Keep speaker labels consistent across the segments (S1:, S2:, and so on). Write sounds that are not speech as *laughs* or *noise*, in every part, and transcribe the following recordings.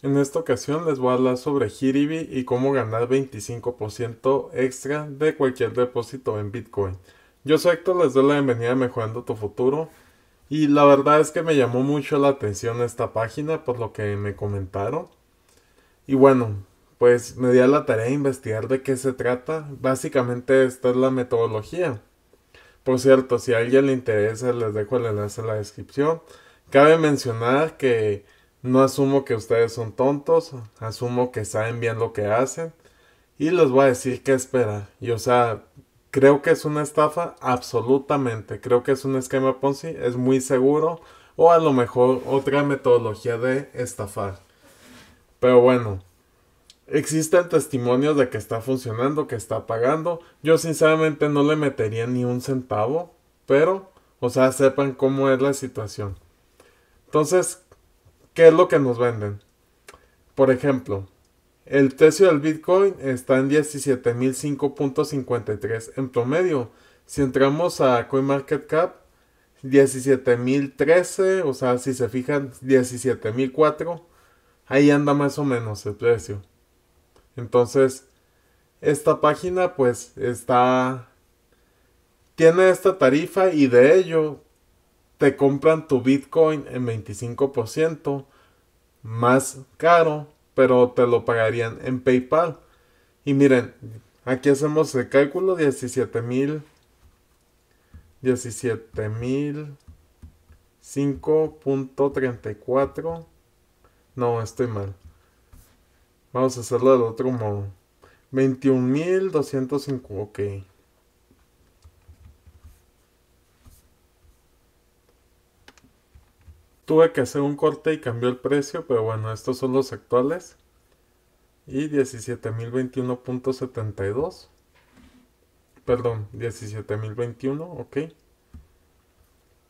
S1: En esta ocasión les voy a hablar sobre Hiribi y cómo ganar 25% extra de cualquier depósito en Bitcoin. Yo soy Héctor, les doy la bienvenida a Mejorando tu Futuro y la verdad es que me llamó mucho la atención esta página por lo que me comentaron. Y bueno, pues me di a la tarea de investigar de qué se trata. Básicamente esta es la metodología. Por cierto, si a alguien le interesa les dejo el enlace en la descripción. Cabe mencionar que no asumo que ustedes son tontos, asumo que saben bien lo que hacen y les voy a decir qué espera. Y o sea, creo que es una estafa, absolutamente. Creo que es un esquema Ponzi, es muy seguro o a lo mejor otra metodología de estafar. Pero bueno, existen testimonios de que está funcionando, que está pagando. Yo sinceramente no le metería ni un centavo, pero, o sea, sepan cómo es la situación. Entonces, ¿Qué es lo que nos venden? Por ejemplo, el precio del Bitcoin está en 17.005.53 en promedio. Si entramos a CoinMarketCap, 17.013, o sea, si se fijan, 17.004, ahí anda más o menos el precio. Entonces, esta página pues está... Tiene esta tarifa y de ello te compran tu Bitcoin en 25% más caro, pero te lo pagarían en PayPal. Y miren, aquí hacemos el cálculo 17 mil 17 mil 5.34 no estoy mal vamos a hacerlo del otro modo 21.205 ok Tuve que hacer un corte y cambió el precio, pero bueno, estos son los actuales. Y 17.021.72. Perdón, 17.021, ok.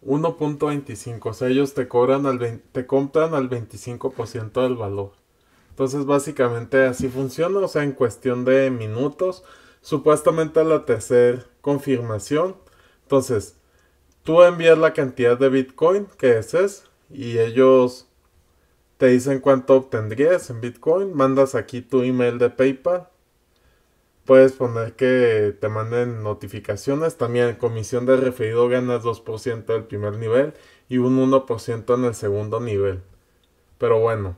S1: 1.25, o sea, ellos te cobran al 20, te compran al 25% del valor. Entonces, básicamente así funciona, o sea, en cuestión de minutos, supuestamente la tercera confirmación. Entonces, tú envías la cantidad de Bitcoin que es es y ellos te dicen cuánto obtendrías en Bitcoin, mandas aquí tu email de PayPal, puedes poner que te manden notificaciones, también comisión de referido ganas 2% del primer nivel y un 1% en el segundo nivel. Pero bueno,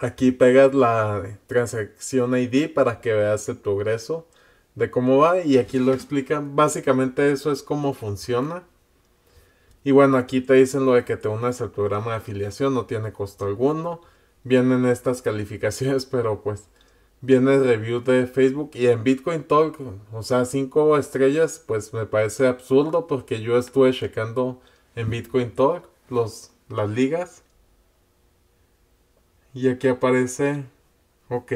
S1: aquí pegas la transacción ID para que veas el progreso de cómo va y aquí lo explican. Básicamente eso es cómo funciona. Y bueno, aquí te dicen lo de que te unas al programa de afiliación, no tiene costo alguno. Vienen estas calificaciones, *laughs* pero pues viene review de Facebook y en Bitcoin Talk, o sea, 5 estrellas, pues me parece absurdo porque yo estuve checando en Bitcoin Talk los, las ligas. Y aquí aparece, ok,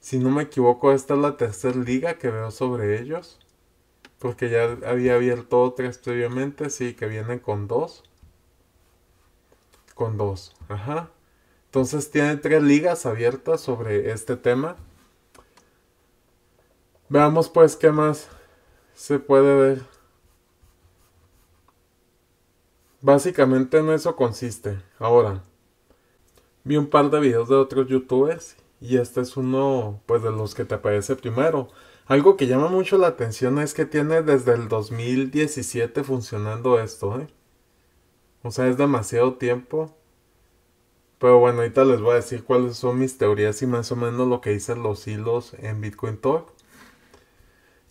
S1: si no me equivoco, esta es la tercera liga que veo sobre ellos. Porque ya había abierto tres previamente, sí, que vienen con dos. Con dos, ajá. Entonces tiene tres ligas abiertas sobre este tema. Veamos pues qué más se puede ver. Básicamente en eso consiste. Ahora, vi un par de videos de otros youtubers y este es uno pues de los que te aparece primero. Algo que llama mucho la atención es que tiene desde el 2017 funcionando esto, ¿eh? O sea, es demasiado tiempo. Pero bueno, ahorita les voy a decir cuáles son mis teorías y más o menos lo que dicen los hilos en Bitcoin Talk.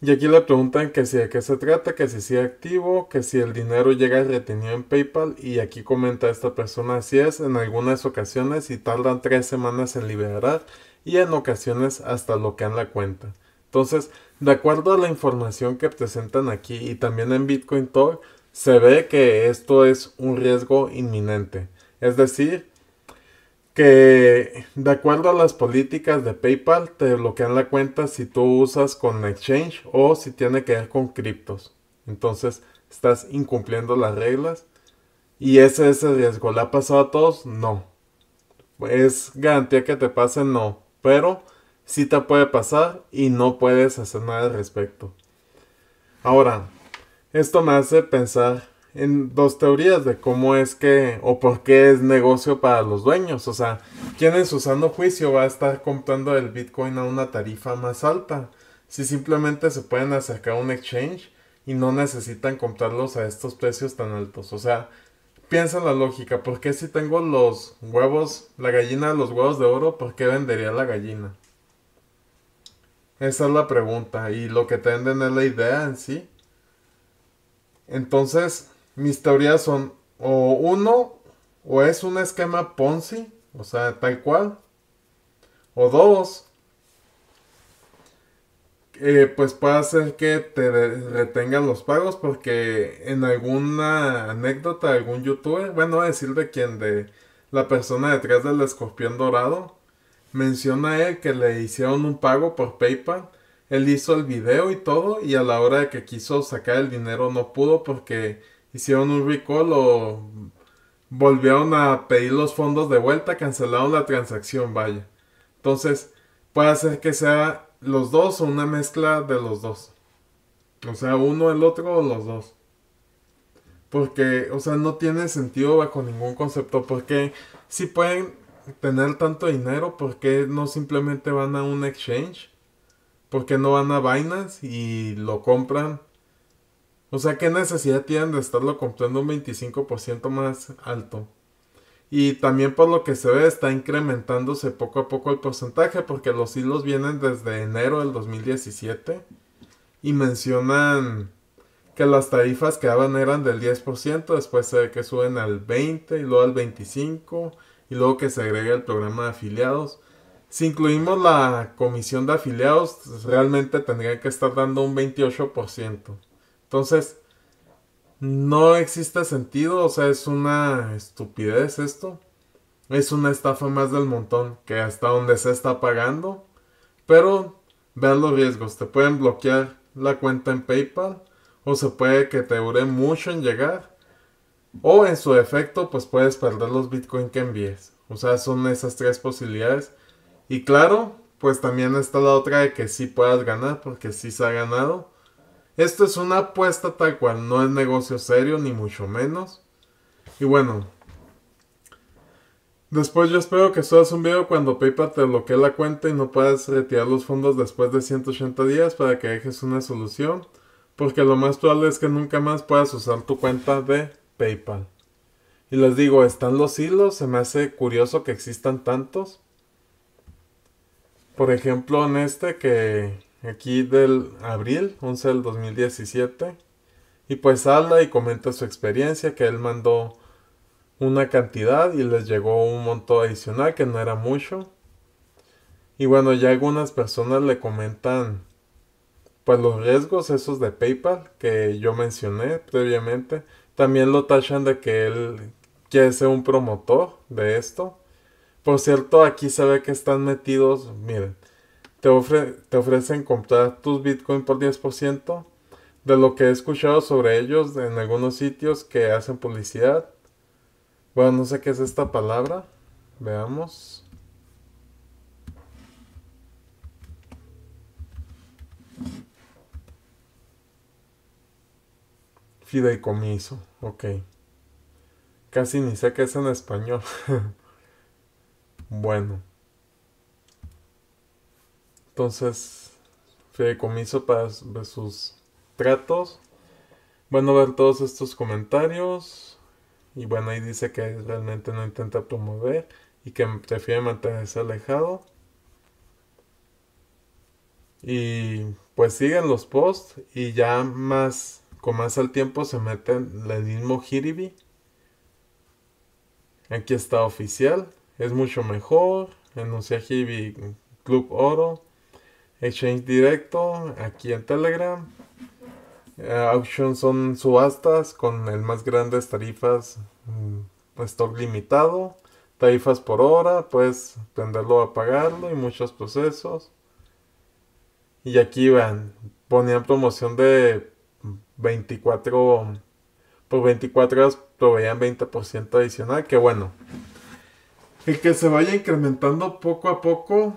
S1: Y aquí le preguntan que si de qué se trata, que si sigue activo, que si el dinero llega retenido en PayPal. Y aquí comenta esta persona, así es, en algunas ocasiones y tardan tres semanas en liberar y en ocasiones hasta lo bloquean la cuenta. Entonces, de acuerdo a la información que presentan aquí y también en Bitcoin Talk, se ve que esto es un riesgo inminente. Es decir, que de acuerdo a las políticas de PayPal te bloquean la cuenta si tú usas con exchange o si tiene que ver con criptos. Entonces estás incumpliendo las reglas y ese es el riesgo. ¿Le ha pasado a todos? No. ¿Es garantía que te pase? No. Pero sí te puede pasar y no puedes hacer nada al respecto. Ahora, esto me hace pensar en dos teorías de cómo es que o por qué es negocio para los dueños. O sea, ¿quién en su juicio va a estar comprando el Bitcoin a una tarifa más alta? Si simplemente se pueden acercar a un exchange y no necesitan comprarlos a estos precios tan altos. O sea, piensa en la lógica. ¿Por qué si tengo los huevos, la gallina de los huevos de oro, por qué vendería la gallina? Esa es la pregunta. Y lo que tenden es la idea en sí. Entonces, mis teorías son o uno, o es un esquema Ponzi, o sea, tal cual. O dos, eh, pues puede ser que te retengan los pagos porque en alguna anécdota algún youtuber, bueno, decir de quien de la persona detrás del escorpión dorado, menciona él que le hicieron un pago por PayPal. Él hizo el video y todo y a la hora de que quiso sacar el dinero no pudo porque hicieron un recall o volvieron a pedir los fondos de vuelta, cancelaron la transacción, vaya. Entonces, puede ser que sea los dos o una mezcla de los dos. O sea, uno, el otro o los dos. Porque, o sea, no tiene sentido bajo ningún concepto. Porque si pueden tener tanto dinero, porque no simplemente van a un exchange? porque no van a Binance y lo compran? O sea, ¿qué necesidad tienen de estarlo comprando un 25% más alto? Y también por lo que se ve está incrementándose poco a poco el porcentaje porque los hilos vienen desde enero del 2017 y mencionan que las tarifas que daban eran del 10%, después se ve que suben al 20 y luego al 25 y luego que se agregue el programa de afiliados. Si incluimos la comisión de afiliados, realmente tendría que estar dando un 28%. Entonces, no existe sentido, o sea, es una estupidez esto. Es una estafa más del montón que hasta donde se está pagando. Pero vean los riesgos, te pueden bloquear la cuenta en PayPal o se puede que te dure mucho en llegar o en su efecto, pues puedes perder los Bitcoin que envíes. O sea, son esas tres posibilidades. Y claro, pues también está la otra de que sí puedas ganar, porque sí se ha ganado. Esto es una apuesta tal cual, no es negocio serio, ni mucho menos. Y bueno, después yo espero que subas un video cuando PayPal te bloquee la cuenta y no puedas retirar los fondos después de 180 días para que dejes una solución, porque lo más probable es que nunca más puedas usar tu cuenta de PayPal. Y les digo, ¿están los hilos? Se me hace curioso que existan tantos. Por ejemplo, en este que aquí del abril 11 del 2017. Y pues habla y comenta su experiencia, que él mandó una cantidad y les llegó un monto adicional que no era mucho. Y bueno, ya algunas personas le comentan pues los riesgos esos de PayPal que yo mencioné previamente también lo tachan de que él quiere ser un promotor de esto. Por cierto, aquí se ve que están metidos, miren, te, te ofrecen comprar tus Bitcoin por 10%. De lo que he escuchado sobre ellos en algunos sitios que hacen publicidad. Bueno, no sé qué es esta palabra. Veamos. Fideicomiso, ok. Casi ni sé qué es en español. *laughs* bueno. Entonces, fideicomiso para sus tratos. Bueno, ver todos estos comentarios. Y bueno, ahí dice que realmente no intenta promover y que prefiere mantenerse alejado. Y pues siguen los posts y ya más con más al tiempo se en el mismo Hiribi. Aquí está oficial. Es mucho mejor. Enuncia Hiribi Club Oro. Exchange directo. Aquí en Telegram. Eh, auctions son subastas con el más grandes tarifas. Mm, stock limitado. Tarifas por hora. Puedes venderlo a pagarlo y muchos procesos. Y aquí van. Ponían promoción de 24, pues por 24 horas proveían 20% adicional, que bueno. El que se vaya incrementando poco a poco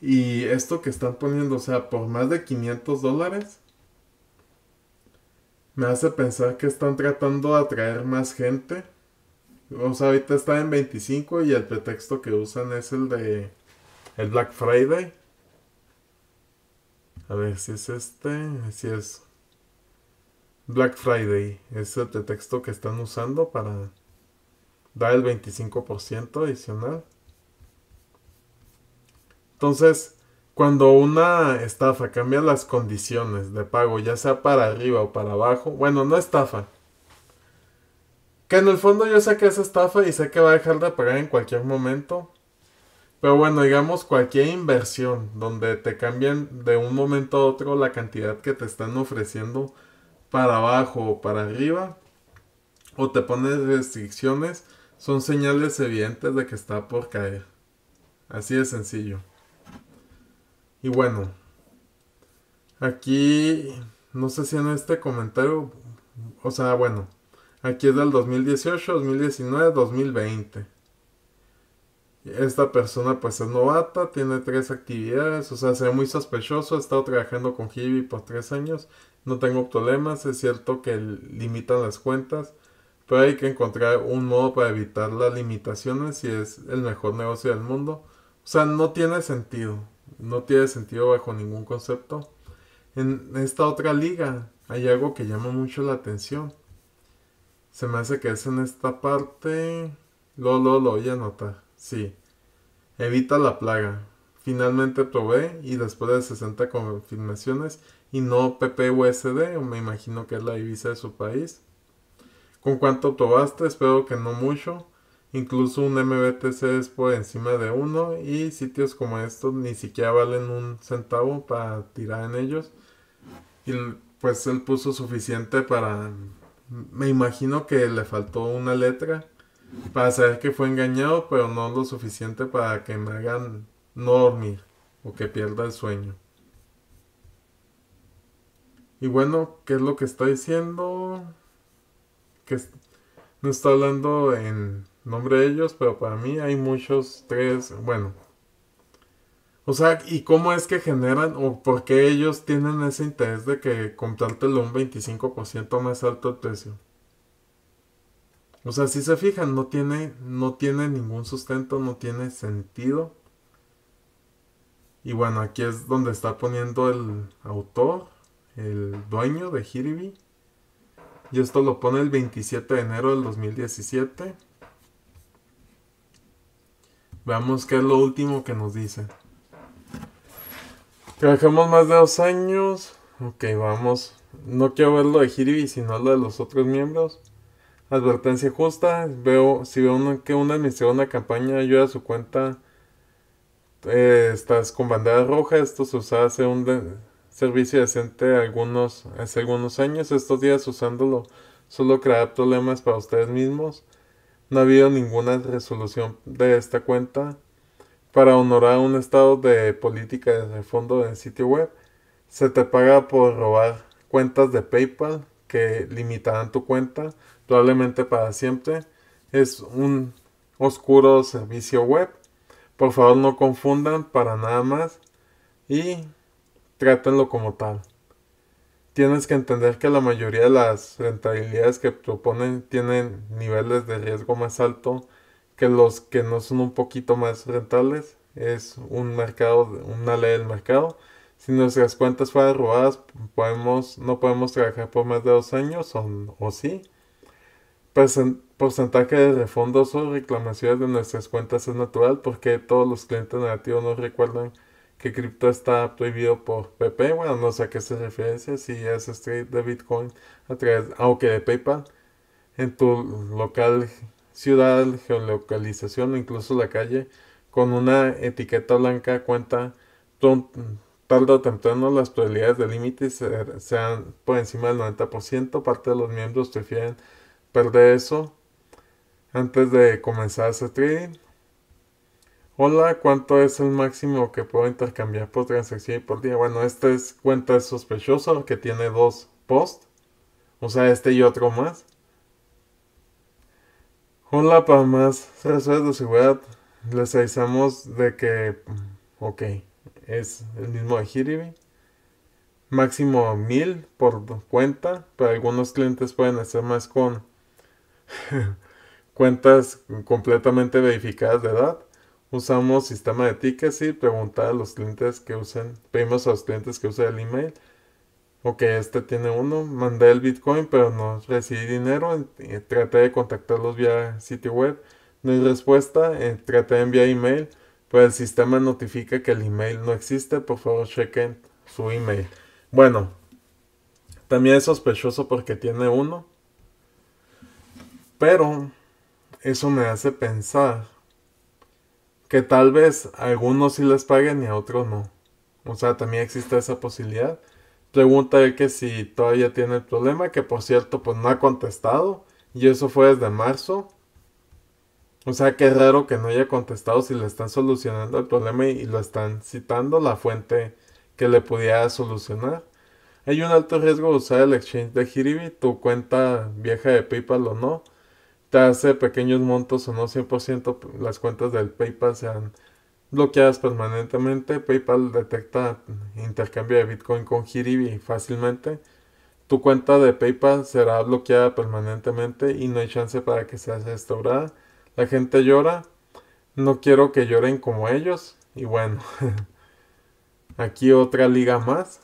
S1: y esto que están poniendo, o sea, por más de 500 dólares, me hace pensar que están tratando de atraer más gente. O sea, ahorita está en 25 y el pretexto que usan es el de el Black Friday. A ver si es este, si es Black Friday es el texto que están usando para dar el 25% adicional. Entonces, cuando una estafa cambia las condiciones de pago, ya sea para arriba o para abajo, bueno, no estafa. Que en el fondo yo sé que es estafa y sé que va a dejar de pagar en cualquier momento. Pero bueno, digamos cualquier inversión donde te cambien de un momento a otro la cantidad que te están ofreciendo para abajo o para arriba, o te pones restricciones, son señales evidentes de que está por caer. Así de sencillo. Y bueno, aquí, no sé si en este comentario, o sea, bueno, aquí es del 2018, 2019, 2020. Esta persona pues es novata, tiene tres actividades, o sea, se ve muy sospechoso, ha estado trabajando con Hibi por tres años no tengo problemas, es cierto que limitan las cuentas, pero hay que encontrar un modo para evitar las limitaciones si es el mejor negocio del mundo. O sea, no tiene sentido, no tiene sentido bajo ningún concepto. En esta otra liga hay algo que llama mucho la atención. Se me hace que es en esta parte. Lo, lo, lo voy a anotar. Sí. Evita la plaga. Finalmente probé y después de 60 confirmaciones y no PPUSD, me imagino que es la divisa de su país. ¿Con cuánto autobaste? Espero que no mucho. Incluso un MBTC es por encima de uno y sitios como estos ni siquiera valen un centavo para tirar en ellos. Y pues él puso suficiente para... Me imagino que le faltó una letra para saber que fue engañado, pero no lo suficiente para que me hagan no dormir o que pierda el sueño. Y bueno, ¿qué es lo que está diciendo? no está hablando en nombre de ellos, pero para mí hay muchos tres, bueno. O sea, ¿y cómo es que generan o por qué ellos tienen ese interés de que comprártelo un 25% más alto el precio? O sea, si se fijan, no tiene, no tiene ningún sustento, no tiene sentido. Y bueno, aquí es donde está poniendo el autor el dueño de Hiribi. Y esto lo pone el 27 de enero del 2017. Veamos qué es lo último que nos dice. Trabajamos más de dos años. Ok, vamos. No quiero ver lo de Hiribi, sino lo de los otros miembros. Advertencia justa. Veo, si veo que una administradora una campaña ayuda a su cuenta, eh, estás con bandera roja. Esto se usa hace un, servicio decente algunos, hace algunos años. Estos días usándolo solo crea problemas para ustedes mismos. No ha habido ninguna resolución de esta cuenta para honorar un estado de política de fondo del sitio web. Se te paga por robar cuentas de PayPal que limitarán tu cuenta, probablemente para siempre. Es un oscuro servicio web. Por favor no confundan para nada más. Y trátenlo como tal. Tienes que entender que la mayoría de las rentabilidades que proponen tienen niveles de riesgo más alto que los que no son un poquito más rentables. Es un mercado, una ley del mercado. Si nuestras cuentas fueran robadas, podemos, no podemos trabajar por más de dos años o, sí. porcentaje de refundos o reclamaciones de nuestras cuentas es natural porque todos los clientes negativos no recuerdan que cripto está prohibido por PP. Bueno, no sé a qué se refiere, si es street de Bitcoin a través, aunque de PayPal, en tu local ciudad, geolocalización o incluso la calle, con una etiqueta blanca cuenta, tarde o temprano las probabilidades de límite sean por encima del 90%. Parte de los miembros prefieren perder eso antes de comenzar ese trading. Hola, ¿cuánto es el máximo que puedo intercambiar por transacción y por día? Bueno, esta es cuenta sospechosa que tiene dos posts. O sea, este y otro más. Hola, para más razones de seguridad, les avisamos de que, ok, es el mismo de Hiribi. Máximo 1000 por cuenta, pero algunos clientes pueden hacer más con *laughs* cuentas completamente verificadas de edad. Usamos sistema de tickets y preguntar a los clientes que usen, pedimos a los clientes que usen el email. Ok, este tiene uno, mandé el Bitcoin pero no recibí dinero, eh, traté de contactarlos vía sitio web, no hay respuesta, eh, traté de enviar email, pues el sistema notifica que el email no existe, por favor chequen su email. Bueno, también es sospechoso porque tiene uno, pero eso me hace pensar que tal vez a algunos sí les paguen y a otros no. O sea, también existe esa posibilidad. Pregunta que si todavía tiene el problema, que por cierto, pues no ha contestado. Y eso fue desde marzo. O sea, qué raro que no haya contestado si le están solucionando el problema y, lo están citando la fuente que le pudiera solucionar. Hay un alto riesgo de usar el exchange de Hiribi, tu cuenta vieja de PayPal o no hace pequeños montos o no 100%, pues, las cuentas del PayPal sean bloqueadas permanentemente. PayPal detecta intercambio de Bitcoin con Hiribi fácilmente. Tu cuenta de PayPal será bloqueada permanentemente y no hay chance para que sea restaurada. La gente llora. No quiero que lloren como ellos. Y bueno, *laughs* aquí otra liga más.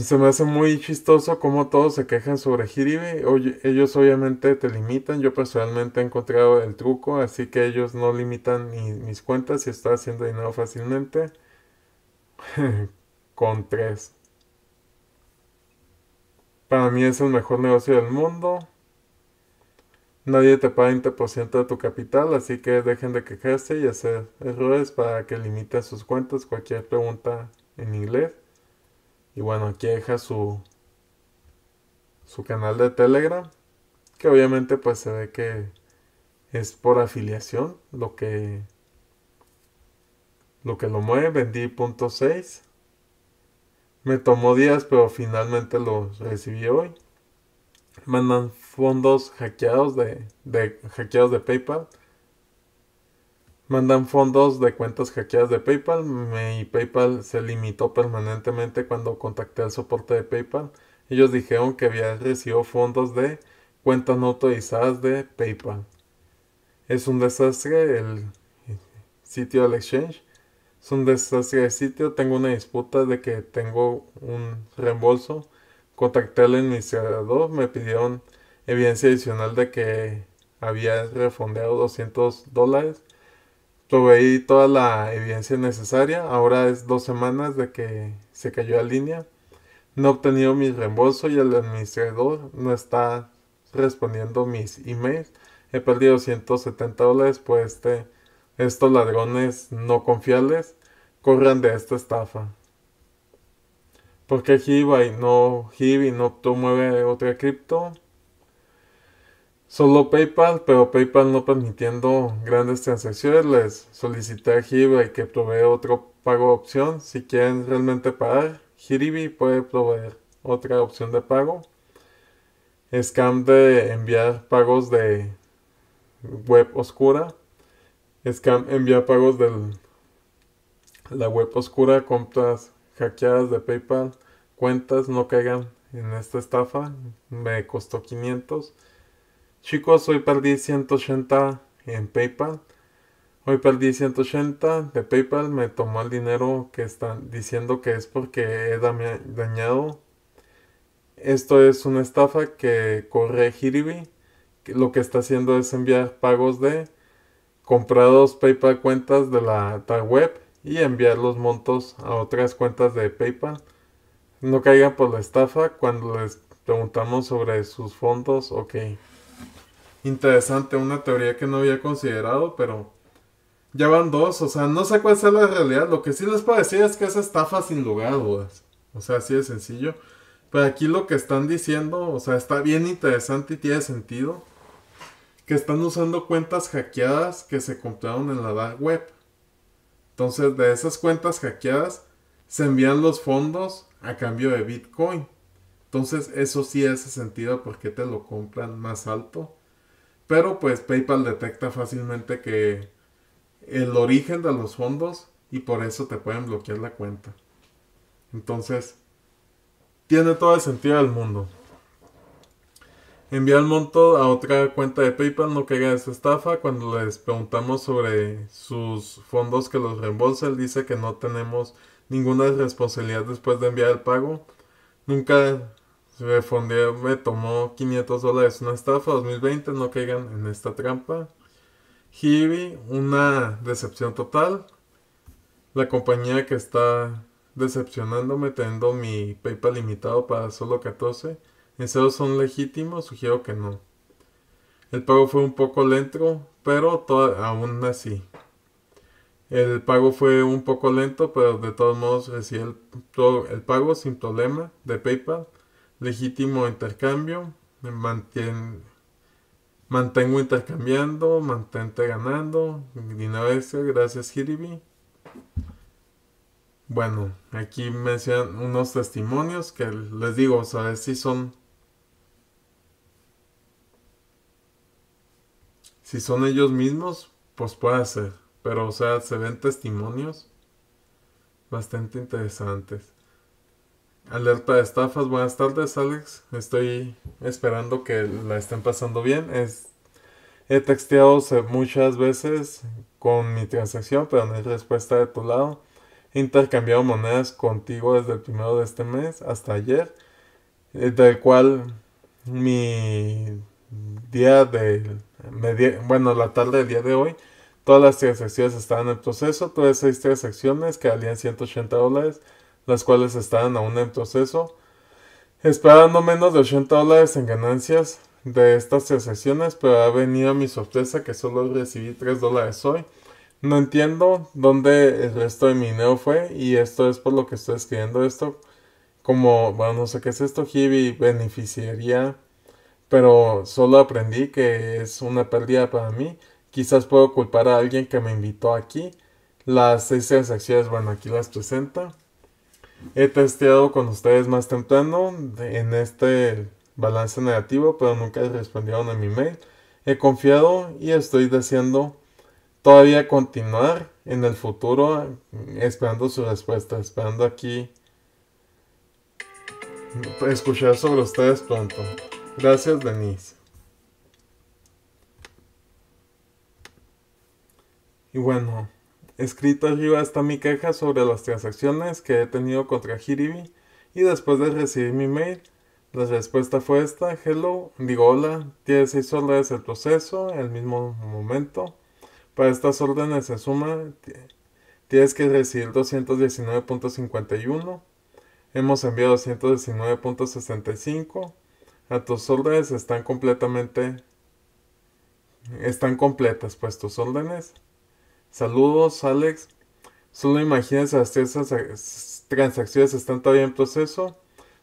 S1: Se me hace muy chistoso cómo todos se quejan sobre Hiribe. Ellos obviamente te limitan. Yo personalmente he encontrado el truco, así que ellos no limitan mis cuentas y estoy haciendo dinero fácilmente. *laughs* Con tres. Para mí es el mejor negocio del mundo. Nadie te paga 20% de tu capital, así que dejen de quejarse y hacer errores para que limiten sus cuentas. Cualquier pregunta en inglés. Y bueno, aquí deja su, su canal de Telegram, que obviamente pues se ve que es por afiliación lo que lo que lo mueve, vendí 6. Me tomó días, pero finalmente lo recibí hoy. Mandan fondos hackeados de hackeados de PayPal mandan fondos de cuentas hackeadas de PayPal. Mi PayPal se limitó permanentemente cuando contacté al soporte de PayPal. Ellos dijeron que había recibido fondos de cuentas no autorizadas de PayPal. Es un desastre el sitio del exchange. Es un desastre el sitio. Tengo una disputa de que tengo un reembolso. Contacté al administrador. Me pidieron evidencia adicional de que había refondeado 200 dólares tuve ahí toda la evidencia necesaria. Ahora es dos semanas de que se cayó la línea. No he obtenido mi reembolso y el administrador no está respondiendo mis emails. He perdido 170 dólares por este, estos ladrones no confiables. Corran de esta estafa. Porque Hiba y no y no mueve otra cripto. Solo PayPal, pero PayPal no permitiendo grandes transacciones, les solicité a que provee otro pago opción. Si quieren realmente pagar, Hiribi puede proveer otra opción de pago. Scam de enviar pagos de web oscura. Scam envía pagos de la web oscura, compras hackeadas de PayPal, cuentas no caigan en esta estafa. Me costó 500. Chicos, hoy perdí 180 en PayPal. Hoy perdí 180 de PayPal. Me tomó el dinero que están diciendo que es porque he dañado. Esto es una estafa que corre Hiribi. Lo que está haciendo es enviar pagos de comprados PayPal cuentas de la, web y enviar los montos a otras cuentas de PayPal. No caigan por la estafa cuando les preguntamos sobre sus fondos. Ok interesante, una teoría que no había considerado, pero ya van dos, o sea, no sé cuál sea la realidad. Lo que sí les puedo decir es que es estafa sin lugar a dudas. O sea, así de sencillo. Pero aquí lo que están diciendo, o sea, está bien interesante y tiene sentido. Que están usando cuentas hackeadas que se compraron en la dark web. Entonces, de esas cuentas hackeadas se envían los fondos a cambio de Bitcoin. Entonces, eso sí hace sentido porque te lo compran más alto pero pues PayPal detecta fácilmente que el origen de los fondos y por eso te pueden bloquear la cuenta. Entonces, tiene todo el sentido del mundo. envía el monto a otra cuenta de PayPal no caiga esa estafa. Cuando les preguntamos sobre sus fondos que los reembolsa, él dice que no tenemos ninguna responsabilidad después de enviar el pago. Nunca me me tomó 500 dólares una estafa 2020, no caigan en esta trampa. Hibi, una decepción total. La compañía que está decepcionándome teniendo mi PayPal limitado para solo 14. ¿En serio son legítimos? Sugiero que no. El pago fue un poco lento, pero aún así. El pago fue un poco lento, pero de todos modos recibí el pago sin problema de PayPal legítimo intercambio, mantengo intercambiando, mantente ganando, gracias Hiribi. Bueno, aquí mencionan unos testimonios que les digo, o sea, si son si son ellos mismos, pues puede ser. Pero, o sea, se ven testimonios bastante interesantes. Alerta de estafas, buenas tardes Alex, estoy esperando que la estén pasando bien. he texteado muchas veces con mi transacción, pero no hay respuesta de tu lado. He intercambiado monedas contigo desde el primero de este mes hasta ayer, eh, del cual mi día de... bueno, la tarde del día de hoy, todas las transacciones estaban en el proceso, tuve seis transacciones que valían 180 dólares las cuales están aún en proceso, esperando menos de 80 dólares en ganancias de estas transacciones, pero ha venido mi sorpresa que solo recibí 3 dólares hoy. No entiendo dónde el resto de mi dinero fue y esto es por lo que estoy escribiendo esto. Como, bueno, no sé qué es esto, Hibi beneficiaría, pero solo aprendí que es una pérdida para mí. Quizás puedo culpar a alguien que me invitó aquí. Las seis transacciones, bueno, aquí las presenta he testeado con ustedes más temprano en este balance negativo, pero nunca respondieron a mi mail. He confiado y estoy deseando todavía continuar en el futuro esperando su respuesta, esperando aquí escuchar sobre ustedes pronto. Gracias, Denise. Y bueno. Escrito arriba está mi caja sobre las transacciones que he tenido contra Hiribi y después de recibir mi mail, la respuesta fue esta, hello, digo hola, tienes seis órdenes el proceso en el mismo momento. Para estas órdenes se suma tienes que recibir 219.51, hemos enviado 219.65, a tus órdenes están completamente, están completas pues tus órdenes. Saludos, Alex. Solo si esas transacciones están todavía en proceso.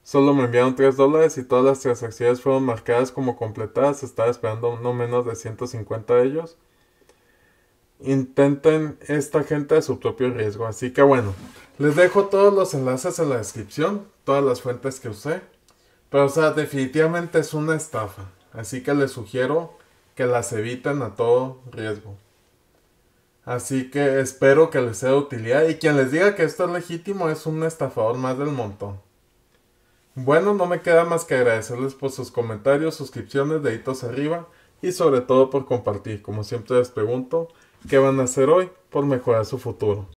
S1: Solo me enviaron 3 dólares y todas las transacciones fueron marcadas como completadas. Estaba esperando no menos de 150 de ellos. Intenten esta gente a su propio riesgo. Así que bueno, les dejo todos los enlaces en la descripción, todas las fuentes que usé. Pero o sea, definitivamente es una estafa. Así que les sugiero que las eviten a todo riesgo. Así que espero que les sea de utilidad y quien les diga que esto es legítimo es un estafador más del montón. Bueno, no me queda más que agradecerles por sus comentarios, suscripciones, deditos arriba y sobre todo por compartir. Como siempre les pregunto, ¿qué van a hacer hoy por mejorar su futuro?